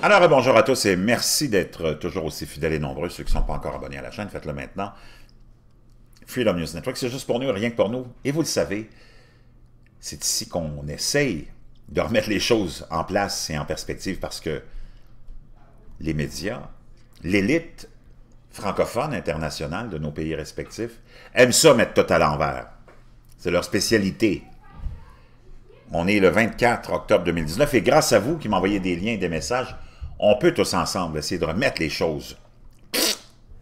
Alors, euh, bonjour à tous et merci d'être euh, toujours aussi fidèles et nombreux. Ceux qui ne sont pas encore abonnés à la chaîne, faites-le maintenant. Freedom News Network, c'est juste pour nous, rien que pour nous. Et vous le savez, c'est ici qu'on essaye de remettre les choses en place et en perspective parce que les médias, l'élite francophone internationale de nos pays respectifs aiment ça mettre tout à l'envers. C'est leur spécialité. On est le 24 octobre 2019 et grâce à vous qui m'envoyez des liens et des messages, on peut tous ensemble essayer de remettre les choses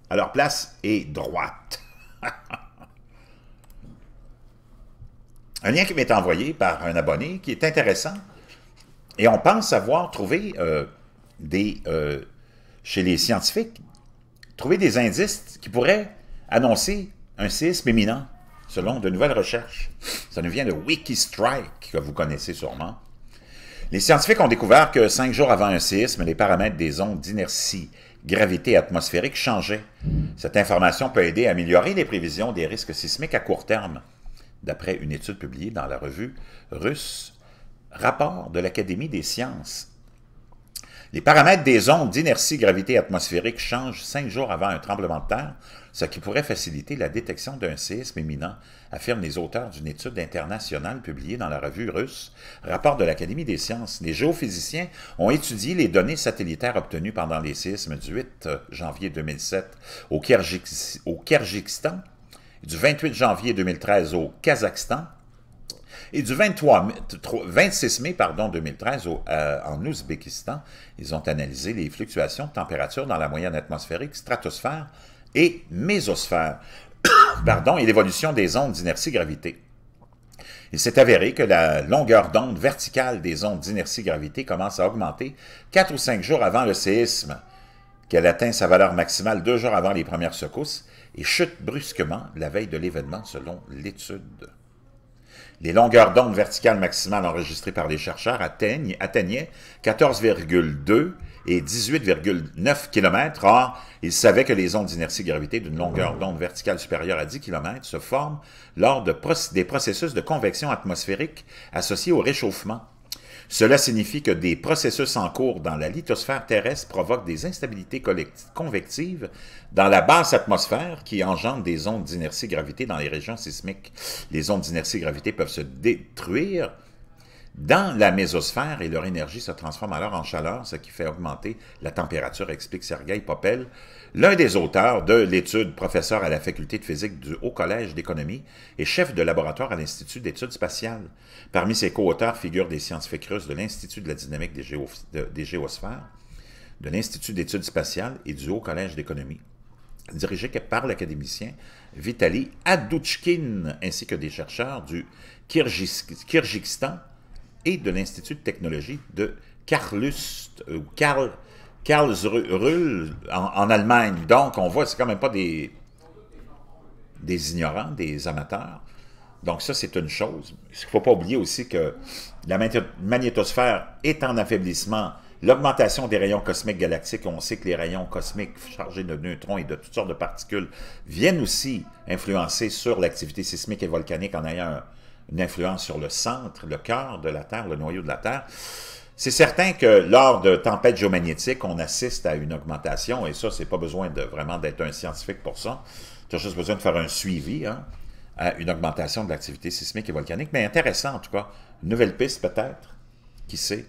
à leur place et droite. un lien qui m'est envoyé par un abonné qui est intéressant. Et on pense avoir trouvé euh, des, euh, chez les scientifiques, trouver des indices qui pourraient annoncer un séisme imminent, selon de nouvelles recherches. Ça nous vient de Wikistrike, que vous connaissez sûrement. Les scientifiques ont découvert que cinq jours avant un séisme, les paramètres des ondes d'inertie gravité atmosphérique changeaient. Cette information peut aider à améliorer les prévisions des risques sismiques à court terme, d'après une étude publiée dans la revue russe Rapport de l'Académie des sciences les paramètres des ondes d'inertie gravité atmosphérique changent cinq jours avant un tremblement de terre, ce qui pourrait faciliter la détection d'un séisme imminent, affirment les auteurs d'une étude internationale publiée dans la revue russe, rapport de l'Académie des sciences. Les géophysiciens ont étudié les données satellitaires obtenues pendant les séismes du 8 euh, janvier 2007 au, Kyrgyzstan, du 28 janvier 2013 au Kazakhstan et du 23 26 mai pardon, 2013, euh, en Ouzbékistan, ils ont analysé les fluctuations de température dans la moyenne atmosphérique, stratosphère et mésosphère, pardon, et l'évolution des ondes d'inertie-gravité. Il s'est avéré que la longueur d'onde verticale des ondes d'inertie-gravité commence à augmenter 4 ou 5 jours avant le séisme, qu'elle atteint sa valeur maximale deux jours avant les premières secousses et chute brusquement la veille de l'événement selon l'étude. Les longueurs d'onde verticales maximales enregistrées par les chercheurs atteignent, atteignaient 14,2 et 18,9 km. Or, ils savaient que les ondes d'inertie-gravité d'une longueur d'onde verticale supérieure à 10 km se forment lors des processus de convection atmosphérique associés au réchauffement cela signifie que des processus en cours dans la lithosphère terrestre provoquent des instabilités convectives dans la basse atmosphère qui engendrent des ondes d'inertie-gravité dans les régions sismiques. Les ondes d'inertie-gravité peuvent se détruire dans la mésosphère et leur énergie se transforme alors en chaleur, ce qui fait augmenter la température, explique Sergei Popel, l'un des auteurs de l'étude, professeur à la faculté de physique du Haut Collège d'économie et chef de laboratoire à l'Institut d'études spatiales. Parmi ses co-auteurs figurent des scientifiques russes de l'Institut de la dynamique des, géosphères, de l'Institut d'études spatiales et du Haut Collège d'économie dirigé par l'académicien Vitaly Adouchkin, ainsi que des chercheurs du Kyrgyzstan, et de l'Institut de technologie de euh, ou Karlsruhe en, Allemagne. Donc, on voit, c'est quand même pas des, des ignorants, des amateurs. Donc ça, c'est une chose. Il ne faut pas oublier aussi que la magnétosphère est en affaiblissement. L'augmentation des rayons cosmiques galactiques, on sait que les rayons cosmiques chargés de neutrons et de toutes sortes de particules viennent aussi influencer sur l'activité sismique et volcanique en ailleurs une influence sur le centre, le cœur de la Terre, le noyau de la Terre. C'est certain que lors de tempêtes géomagnétiques, on assiste à une augmentation, et ça, c'est pas besoin de vraiment d'être un scientifique pour ça. Tu as juste besoin de faire un suivi hein, à une augmentation de l'activité sismique et volcanique. Mais intéressant, en tout cas. Une nouvelle piste, peut-être. Qui sait?